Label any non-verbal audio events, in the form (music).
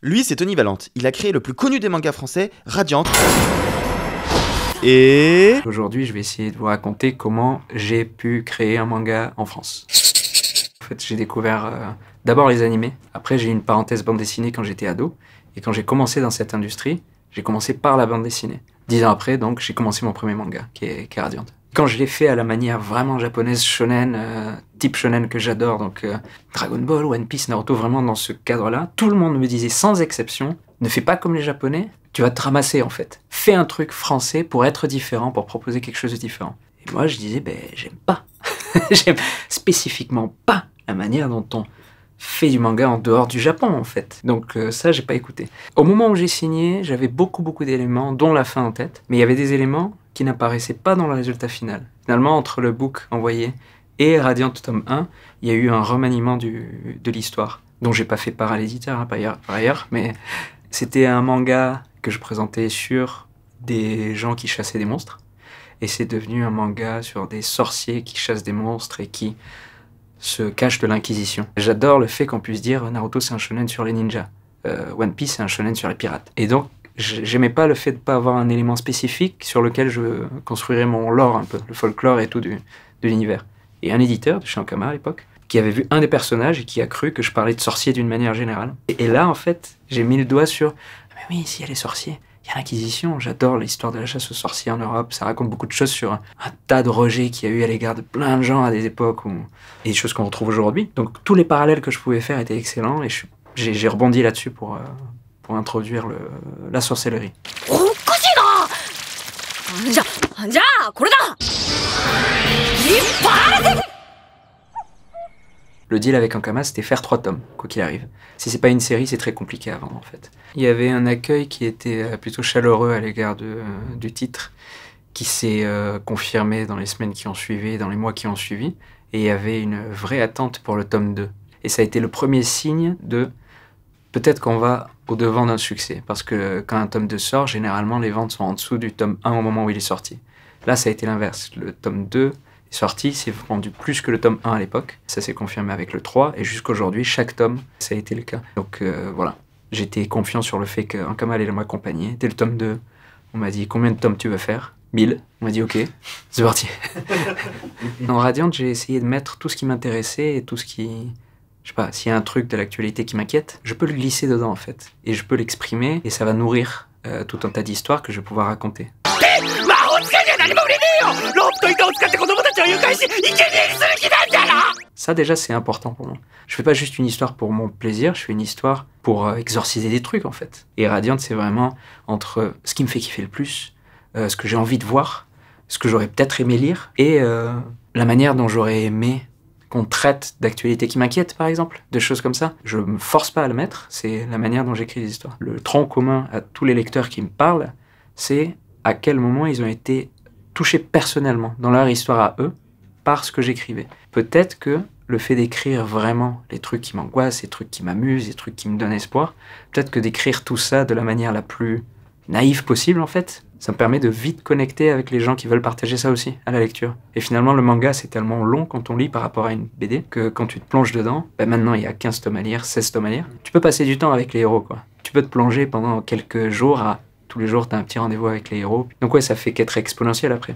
Lui, c'est Tony Valente. Il a créé le plus connu des mangas français, Radiante. Et... Aujourd'hui, je vais essayer de vous raconter comment j'ai pu créer un manga en France. En fait, j'ai découvert euh, d'abord les animés. Après, j'ai eu une parenthèse bande dessinée quand j'étais ado. Et quand j'ai commencé dans cette industrie, j'ai commencé par la bande dessinée. Dix ans après, donc, j'ai commencé mon premier manga, qui est, qui est Radiante quand je l'ai fait à la manière vraiment japonaise shonen, euh, type shonen que j'adore, donc euh, Dragon Ball, One Piece, Naruto, vraiment dans ce cadre-là, tout le monde me disait sans exception, ne fais pas comme les japonais, tu vas te ramasser en fait. Fais un truc français pour être différent, pour proposer quelque chose de différent. Et moi je disais, ben j'aime pas. (laughs) j'aime spécifiquement pas la manière dont on fait du manga en dehors du Japon en fait. Donc euh, ça j'ai pas écouté. Au moment où j'ai signé, j'avais beaucoup beaucoup d'éléments, dont la fin en tête, mais il y avait des éléments qui n'apparaissait pas dans le résultat final. Finalement, entre le book envoyé et Radiant tome 1, il y a eu un remaniement de l'histoire, dont j'ai pas fait part à l'éditeur hein, par, ailleurs, mais c'était un manga que je présentais sur des gens qui chassaient des monstres, et c'est devenu un manga sur des sorciers qui chassent des monstres et qui se cachent de l'Inquisition. J'adore le fait qu'on puisse dire Naruto c'est un shonen sur les ninjas, euh, One Piece c'est un shonen sur les pirates. Et donc j'aimais pas le fait de pas avoir un élément spécifique sur lequel je construirais mon lore un peu, le folklore et tout du, de l'univers. Et un éditeur de chez Ankama à l'époque, qui avait vu un des personnages et qui a cru que je parlais de sorciers d'une manière générale. Et, là, en fait, j'ai mis le doigt sur ah, mais oui, s'il y a les sorciers, il y a l'Inquisition. J'adore l'histoire de la chasse aux sorciers en Europe. Ça raconte beaucoup de choses sur un, tas de rejets qu'il y a eu à l'égard de plein de gens à des époques où... et des choses qu'on retrouve aujourd'hui. Donc tous les parallèles que je pouvais faire étaient excellents et j'ai rebondi là-dessus pour. Euh, pour introduire le, la sorcellerie. Le deal avec Ankama, c'était faire trois tomes, quoi qu'il arrive. Si c'est pas une série, c'est très compliqué à vendre en fait. Il y avait un accueil qui était euh, plutôt chaleureux à l'égard euh, du titre, qui s'est euh, confirmé dans les semaines qui ont suivi, dans les mois qui ont suivi, et il y avait une vraie attente pour le tome 2. Et ça a été le premier signe de peut-être qu'on va au-devant d'un succès. Parce que quand un tome 2 sort, généralement, les ventes sont en dessous du tome 1 au moment où il est sorti. Là, ça a été l'inverse. Le tome 2 est sorti, s'est vendu plus que le tome 1 à l'époque. Ça s'est confirmé avec le 3. Et jusqu'aujourd'hui, chaque tome, ça a été le cas. Donc euh, voilà. J'étais confiant sur le fait qu'un Kamal allait m'accompagner. Dès le tome 2, on m'a dit combien de tomes tu veux faire 1000. On m'a dit ok, c'est parti. (laughs) Dans Radiant, j'ai essayé de mettre tout ce qui m'intéressait et tout ce qui je sais pas, s'il y a un truc de l'actualité qui m'inquiète, je peux le glisser dedans en fait. Et je peux l'exprimer et ça va nourrir euh, tout un tas d'histoires que je vais pouvoir raconter. Ça déjà c'est important pour moi. Je fais pas juste une histoire pour mon plaisir, je fais une histoire pour euh, exorciser des trucs en fait. Et Radiant c'est vraiment entre euh, ce qui me fait kiffer le plus, ce que j'ai envie de voir, ce que j'aurais peut-être aimé lire et la manière dont j'aurais aimé qu'on traite d'actualités qui m'inquiètent, par exemple, de choses comme ça. Je me force pas à le mettre, c'est la manière dont j'écris les histoires. Le tronc commun à tous les lecteurs qui me parlent, c'est à quel moment ils ont été touchés personnellement dans leur histoire à eux par ce que j'écrivais. Peut-être que le fait d'écrire vraiment les trucs qui m'angoissent, les trucs qui m'amusent, les trucs qui me donnent espoir, peut-être que d'écrire tout ça de la manière la plus naïf possible en fait. Ça me permet de vite connecter avec les gens qui veulent partager ça aussi à la lecture. Et finalement, le manga, c'est tellement long quand on lit par rapport à une BD que quand tu te plonges dedans, ben maintenant il y a 15 tomes à lire, 16 tomes à lire. Tu peux passer du temps avec les héros, quoi. Tu peux te plonger pendant quelques jours à tous les jours, tu as un petit rendez-vous avec les héros. Donc ouais, ça fait qu'être exponentiel après.